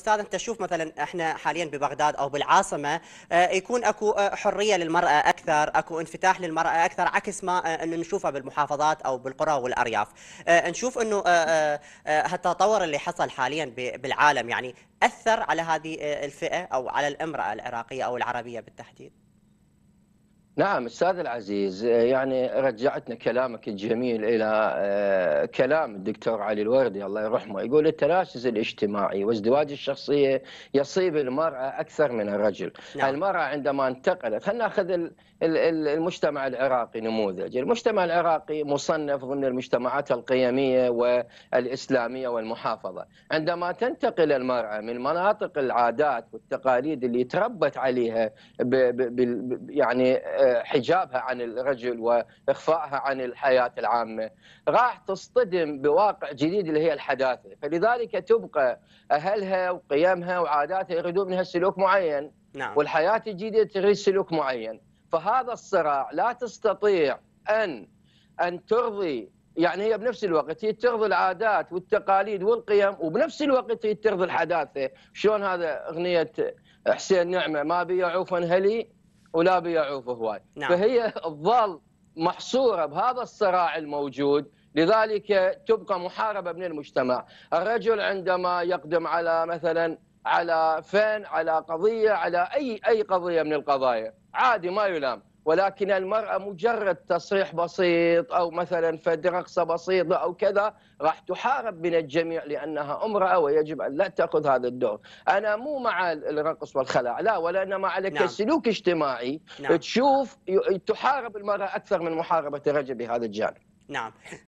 استاذ انت تشوف مثلا احنا حاليا ببغداد او بالعاصمه آه، يكون اكو آه، حريه للمراه اكثر، اكو انفتاح للمراه اكثر عكس ما آه، انه نشوفه بالمحافظات او بالقرى والارياف. نشوف انه هالتطور اللي حصل حاليا بالعالم يعني اثر على هذه الفئه او على الامراه العراقيه او العربيه بالتحديد. نعم استاذ العزيز يعني رجعتنا كلامك الجميل الى آه، كلام الدكتور علي الوردي الله يرحمه يقول التناشز الاجتماعي وازدواج الشخصيه يصيب المراه اكثر من الرجل، نعم. المراه عندما انتقلت خلينا ناخذ المجتمع العراقي نموذج، المجتمع العراقي مصنف ضمن المجتمعات القيميه والاسلاميه والمحافظه، عندما تنتقل المراه من مناطق العادات والتقاليد اللي تربت عليها بـ بـ بـ يعني حجابها عن الرجل واخفائها عن الحياه العامه راح تصطدم بواقع جديد اللي هي الحداثه فلذلك تبقى اهلها وقيمها وعاداتها يريدون منها سلوك معين نعم. والحياه الجديده تريد سلوك معين فهذا الصراع لا تستطيع ان ان ترضي يعني هي بنفس الوقت هي ترضي العادات والتقاليد والقيم وبنفس الوقت هي ترضي الحداثه شلون هذا اغنيه حسين نعمه ما بي عوفا هلي ولا بيعوف هواي نعم. فهي تظل محصوره بهذا الصراع الموجود لذلك تبقى محاربه من المجتمع الرجل عندما يقدم على مثلا على فن على قضيه على اي اي قضيه من القضايا عادي ما يلام ولكن المرأة مجرد تصريح بسيط أو مثلا فد رقصة بسيطة أو كذا راح تحارب من الجميع لأنها امرأة ويجب أن لا تأخذ هذا الدور أنا مو مع الرقص والخلع لا ولا أنا مع لك نعم. السلوك اجتماعي نعم. تشوف تحارب المرأة أكثر من محاربة الرجل بهذا الجانب نعم